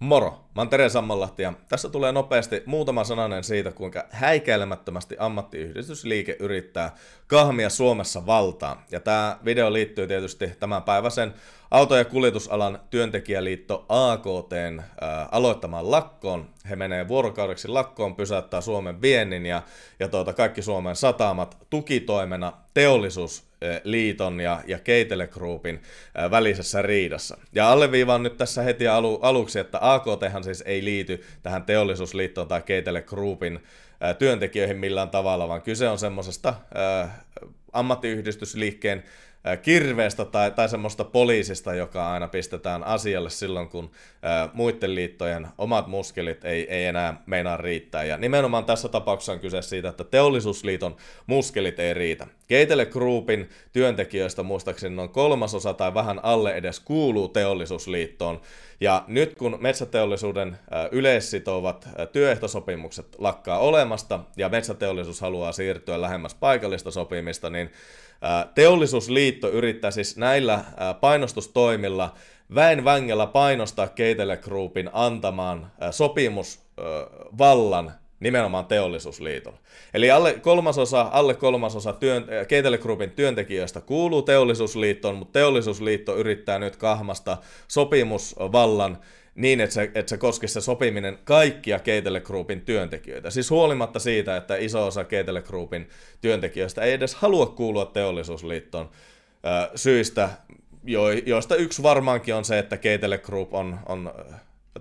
مرة Mä oon Tere Sammanlahti ja tässä tulee nopeasti muutama sananen siitä, kuinka häikäilemättömästi ammattiyhdistysliike yrittää kahmia Suomessa valtaa. Ja tämä video liittyy tietysti tämän päiväisen auto- ja kuljetusalan työntekijäliitto AKTn ää, aloittamaan lakkoon. He menee vuorokaudeksi lakkoon, pysäyttää Suomen viennin ja, ja tuota, kaikki Suomen satamat tukitoimena teollisuus liiton ja, ja Keitele Groupin välisessä riidassa. Ja alleviivaan nyt tässä heti alu, aluksi, että AKThan siis ei liity tähän teollisuusliittoon tai Keitele Groupin työntekijöihin millään tavalla, vaan kyse on semmoisesta ammattiyhdistysliikkeen kirveestä tai, tai semmoista poliisista, joka aina pistetään asialle silloin, kun ä, muiden liittojen omat muskelit ei, ei enää meinaa riittää. Ja nimenomaan tässä tapauksessa on kyse siitä, että teollisuusliiton muskelit ei riitä. Keitele Groupin työntekijöistä muistaakseni noin kolmasosa tai vähän alle edes kuuluu teollisuusliittoon. Ja nyt kun metsäteollisuuden ä, yleissitovat ä, työehtosopimukset lakkaa olemasta ja metsäteollisuus haluaa siirtyä lähemmäs paikallista sopimista, niin niin teollisuusliitto yrittää siis näillä äh, painostustoimilla väen vängellä painostaa Keitele Groupin antamaan äh, sopimusvallan nimenomaan teollisuusliitolle. Eli alle kolmasosa, alle kolmasosa työn, Keitele Groupin työntekijöistä kuuluu teollisuusliittoon, mutta teollisuusliitto yrittää nyt kahmasta sopimusvallan niin, että se, että se koskisi se sopiminen kaikkia Keitele Groupin työntekijöitä. Siis huolimatta siitä, että iso osa Keitele Groupin työntekijöistä ei edes halua kuulua teollisuusliittoon ö, syistä, jo, joista yksi varmaankin on se, että Keitele Group on, on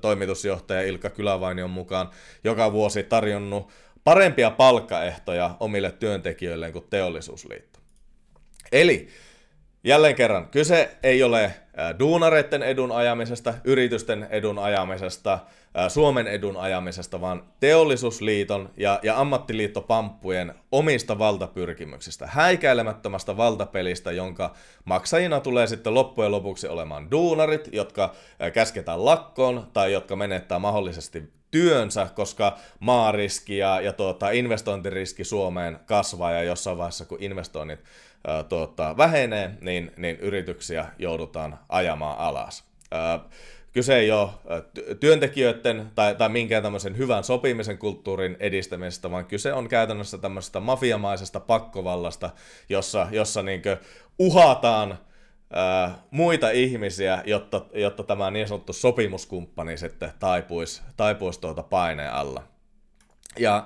toimitusjohtaja Ilkka Kylävainion mukaan joka vuosi tarjonnut parempia palkkaehtoja omille työntekijöilleen kuin teollisuusliitto. Eli Jälleen kerran, kyse ei ole äh, duunareiden edun ajamisesta, yritysten edun ajamisesta, äh, Suomen edun ajamisesta, vaan teollisuusliiton ja, ja ammattiliittopamppujen omista valtapyrkimyksistä, häikäilemättömästä valtapelistä, jonka maksajina tulee sitten loppujen lopuksi olemaan duunarit, jotka äh, käsketään lakkoon tai jotka menettää mahdollisesti työnsä, koska maariski ja, ja tuota, investointiriski Suomeen kasvaa ja jossain vaiheessa, kun investoinnit ää, tuota, vähenee, niin, niin yrityksiä joudutaan ajamaan alas. Ää, kyse ei ole työntekijöiden tai, tai minkään tämmöisen hyvän sopimisen kulttuurin edistämisestä, vaan kyse on käytännössä tämmöisestä mafiamaisesta pakkovallasta, jossa, jossa niinkö uhataan muita ihmisiä, jotta, jotta tämä niin sanottu sopimuskumppani sitten taipuisi, taipuisi tuota paineen alla. Ja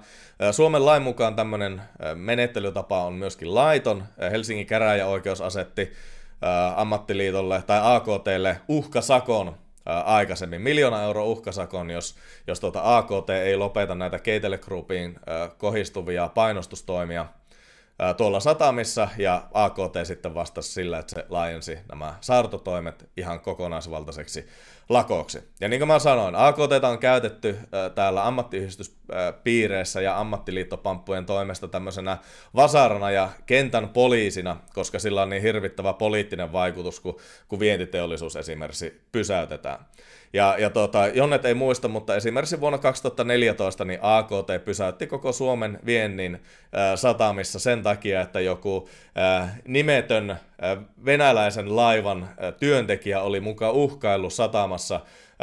Suomen lain mukaan tämmöinen menettelytapa on myöskin laiton. Helsingin käräjäoikeus asetti ammattiliitolle tai AKTlle uhkasakon aikaisemmin. Miljoona euro uhkasakon, jos, jos tuota AKT ei lopeta näitä Keitele Groupiin kohistuvia painostustoimia – tuolla satamissa ja AKT sitten vastasi sillä, että se laajensi nämä saartotoimet ihan kokonaisvaltaiseksi lakoksi. Ja niin kuin mä sanoin, AKT on käytetty äh, täällä ammattiyhdistyspiireissä ja ammattiliittopamppujen toimesta tämmöisenä vasarana ja kentän poliisina, koska sillä on niin hirvittävä poliittinen vaikutus, kun, kun vientiteollisuus esimerkiksi pysäytetään. Ja, ja tota, Jonnet ei muista, mutta esimerkiksi vuonna 2014 niin AKT pysäytti koko Suomen viennin äh, satamissa sen takia, että joku äh, nimetön äh, venäläisen laivan äh, työntekijä oli mukaan uhkaillut satamassa tappamassa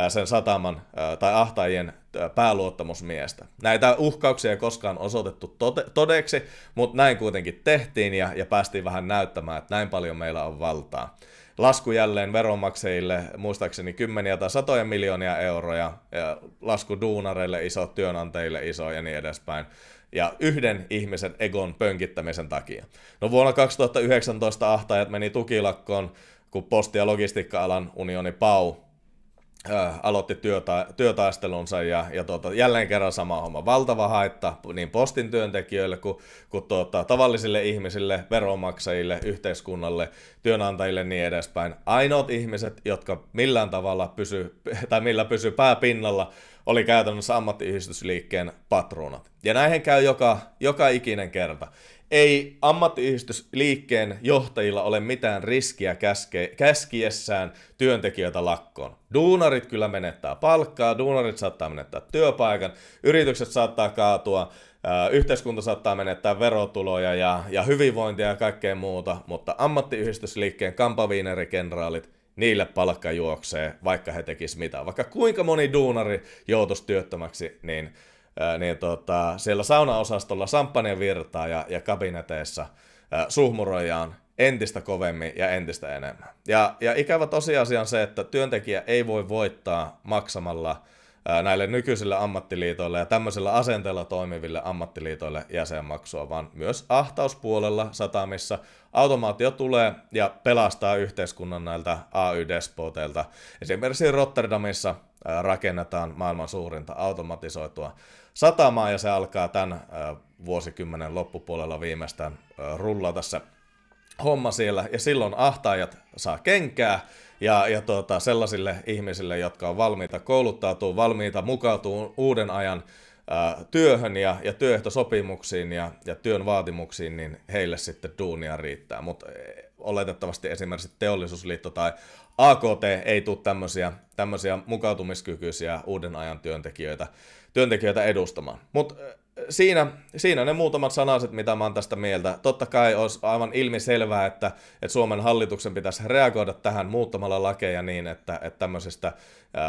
sen sataman tai ahtaajien pääluottamusmiestä. Näitä uhkauksia ei koskaan osoitettu tote- todeksi, mutta näin kuitenkin tehtiin ja, ja päästiin vähän näyttämään, että näin paljon meillä on valtaa. Lasku jälleen veronmaksajille, muistaakseni kymmeniä tai satoja miljoonia euroja, ja lasku duunareille iso, työnantajille iso ja niin edespäin ja yhden ihmisen egon pönkittämisen takia. No vuonna 2019 ahtajat meni tukilakkoon, kun posti- ja logistiikka-alan unioni PAU aloitti työta, työtaistelunsa ja, ja tuota, jälleen kerran sama homma. Valtava haitta niin postin työntekijöille kuin, kuin tuota, tavallisille ihmisille, veronmaksajille, yhteiskunnalle, työnantajille niin edespäin. Ainoat ihmiset, jotka millään tavalla pysy, tai millä pysy pääpinnalla, oli käytännössä ammattiyhdistysliikkeen patruunat. Ja näihin käy joka, joka ikinen kerta. Ei ammattiyhdistysliikkeen johtajilla ole mitään riskiä käske, käskiessään työntekijöitä lakkoon. Duunarit kyllä menettää palkkaa, duunarit saattaa menettää työpaikan, yritykset saattaa kaatua, äh, yhteiskunta saattaa menettää verotuloja ja, ja hyvinvointia ja kaikkea muuta, mutta ammattiyhdistysliikkeen kampaviinerikenraalit – niille palkka juoksee, vaikka he tekis mitä. Vaikka kuinka moni duunari joutuisi työttömäksi, niin, äh, niin tota, siellä saunaosastolla samppanien virtaa ja, ja kabineteissa äh, suhmurojaan entistä kovemmin ja entistä enemmän. Ja, ja ikävä tosiasia on se, että työntekijä ei voi voittaa maksamalla – näille nykyisille ammattiliitoille ja tämmöisellä asenteella toimiville ammattiliitoille jäsenmaksua, vaan myös ahtauspuolella satamissa automaatio tulee ja pelastaa yhteiskunnan näiltä AY-despoteilta. Esimerkiksi Rotterdamissa rakennetaan maailman suurinta automatisoitua satamaa ja se alkaa tämän vuosikymmenen loppupuolella viimeistään rullata tässä homma siellä, ja silloin ahtaajat saa kenkää, ja, ja tuota, sellaisille ihmisille, jotka on valmiita kouluttautuu, valmiita mukautuu uuden ajan ää, työhön ja, ja työehtosopimuksiin ja, ja työn vaatimuksiin, niin heille sitten duunia riittää. Mutta e, oletettavasti esimerkiksi Teollisuusliitto tai AKT ei tule tämmöisiä, tämmöisiä mukautumiskykyisiä uuden ajan työntekijöitä, työntekijöitä edustamaan. Mutta e, siinä, siinä ne muutamat sanaset, mitä mä oon tästä mieltä. Totta kai olisi aivan ilmiselvää, että, että Suomen hallituksen pitäisi reagoida tähän muuttamalla lakeja niin, että, että tämmöisistä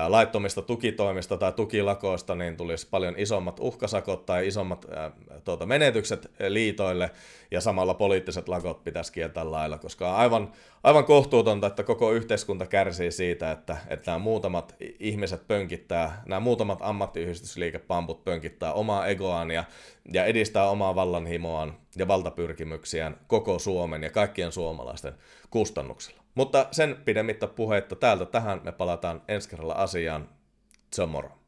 laittomista tukitoimista tai tukilakoista niin tulisi paljon isommat uhkasakot tai isommat ää, tuota, menetykset liitoille ja samalla poliittiset lakot pitäisi kieltää lailla, koska on aivan, aivan kohtuutonta, että koko yhteiskunta kärsii siitä, että, että nämä muutamat ihmiset pönkittää, nämä muutamat ammattiyhdistysliikepamput pönkittää omaa egoaan ja ja, ja edistää omaa vallanhimoaan ja valtapyrkimyksiään koko Suomen ja kaikkien suomalaisten kustannuksella. Mutta sen pidemmittä puhetta täältä tähän me palataan ensi kerralla asiaan. Tomorrow.